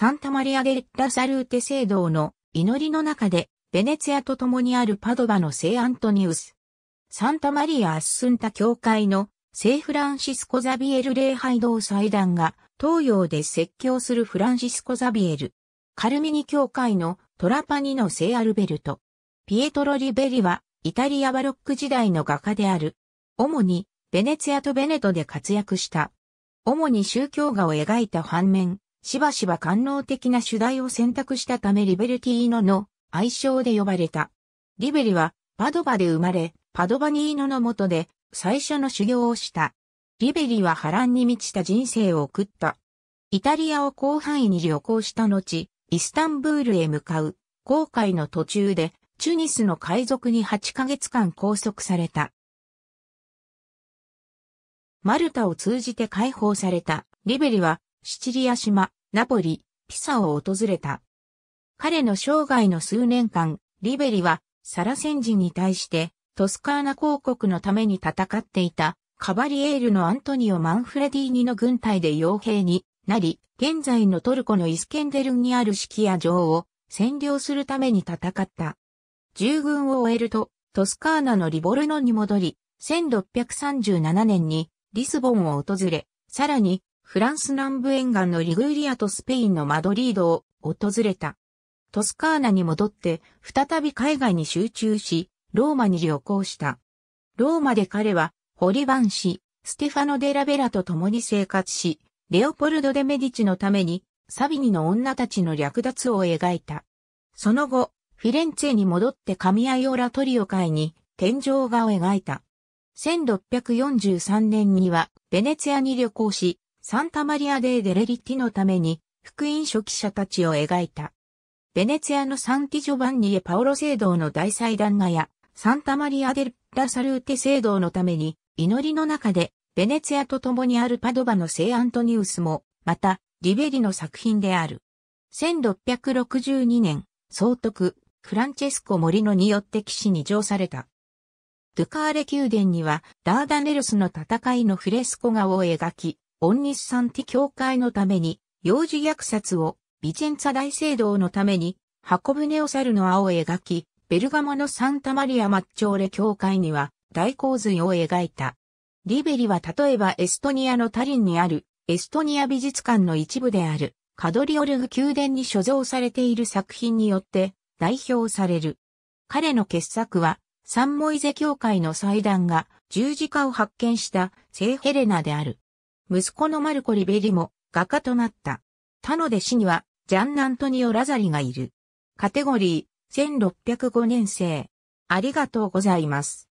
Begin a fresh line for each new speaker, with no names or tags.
サンタマリア・デ・ッラ・サルーテ聖堂の祈りの中で、ベネツィアと共にあるパドバの聖アントニウス。サンタマリア・アッスンタ教会の聖フランシスコ・ザビエル礼拝堂祭壇が東洋で説教するフランシスコ・ザビエル。カルミニ教会のトラパニの聖アルベルト。ピエトロ・リベリはイタリアバロック時代の画家である。主にベネツィアとベネトで活躍した。主に宗教画を描いた反面、しばしば官能的な主題を選択したためリベルティーノの愛称で呼ばれた。リベリはパドバで生まれ、パドバニーノの下で最初の修行をした。リベリは波乱に満ちた人生を送った。イタリアを広範囲に旅行した後、イスタンブールへ向かう、航海の途中で、チュニスの海賊に8ヶ月間拘束された。マルタを通じて解放された、リベリは、シチリア島、ナポリ、ピサを訪れた。彼の生涯の数年間、リベリはサラセン人に対してトスカーナ公国のために戦っていたカバリエールのアントニオ・マンフレディーニの軍隊で傭兵になり、現在のトルコのイスケンデルンにあるシキア城を占領するために戦った。従軍を終えると、トスカーナのリボルノに戻り、1637年にリスボンを訪れ、さらにフランス南部沿岸のリグーリアとスペインのマドリードを訪れた。トスカーナに戻って、再び海外に集中し、ローマに旅行した。ローマで彼は、ホリバン氏、ステファノ・デ・ラベラと共に生活し、レオポルド・デ・メディチのために、サビニの女たちの略奪を描いた。その後、フィレンツェに戻ってカミアイオラトリオ会に、天井画を描いた。1643年には、ベネツィアに旅行し、サンタマリア・デー・デレリッティのために、福音書記者たちを描いた。ベネツィアのサンティジョバンニエ・パオロ聖堂の大祭壇画や、サンタマリア・デル・ラ・サルーテ聖堂のために、祈りの中で、ベネツィアと共にあるパドバの聖アントニウスも、また、リベリの作品である。1662年、総督、フランチェスコ・モリノによって騎士に上された。ドゥカーレ宮殿には、ダーダネルスの戦いのフレスコ画を描き、オンニッサンティ教会のために、幼児虐殺を、ビチェンツァ大聖堂のために、箱舟を猿の青を描き、ベルガモのサンタマリア・マッチョーレ教会には、大洪水を描いた。リベリは例えばエストニアのタリンにある、エストニア美術館の一部である、カドリオルグ宮殿に所蔵されている作品によって代表される。彼の傑作は、サンモイゼ教会の祭壇が十字架を発見した聖ヘレナである。息子のマルコ・リベリも画家となった。他の弟子には、ジャン・ナントニオ・ラザリがいる。カテゴリー、1605年生。ありがとうございます。